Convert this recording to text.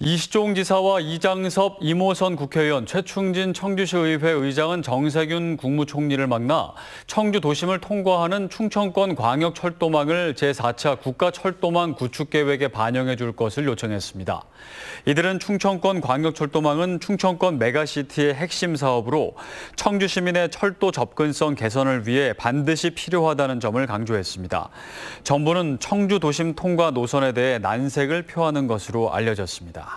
이시종 지사와 이장섭, 이모선 국회의원, 최충진 청주시의회 의장은 정세균 국무총리를 만나 청주 도심을 통과하는 충청권 광역철도망을 제4차 국가철도망 구축계획에 반영해 줄 것을 요청했습니다. 이들은 충청권 광역철도망은 충청권 메가시티의 핵심 사업으로 청주 시민의 철도 접근성 개선을 위해 반드시 필요하다는 점을 강조했습니다. 정부는 청주 도심 통과 노선에 대해 난색을 표하는 것으로 알려졌습니다.